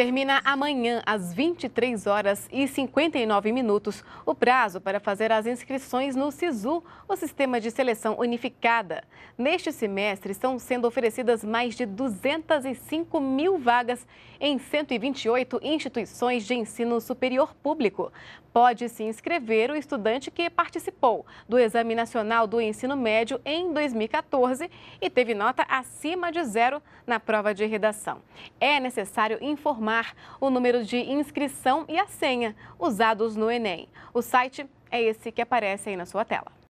Termina amanhã, às 23 horas e 59 minutos, o prazo para fazer as inscrições no SISU, o Sistema de Seleção Unificada. Neste semestre, estão sendo oferecidas mais de 205 mil vagas em 128 instituições de ensino superior público. Pode se inscrever o estudante que participou do Exame Nacional do Ensino Médio em 2014 e teve nota acima de zero na prova de redação. É necessário informar informar o número de inscrição e a senha usados no Enem. O site é esse que aparece aí na sua tela.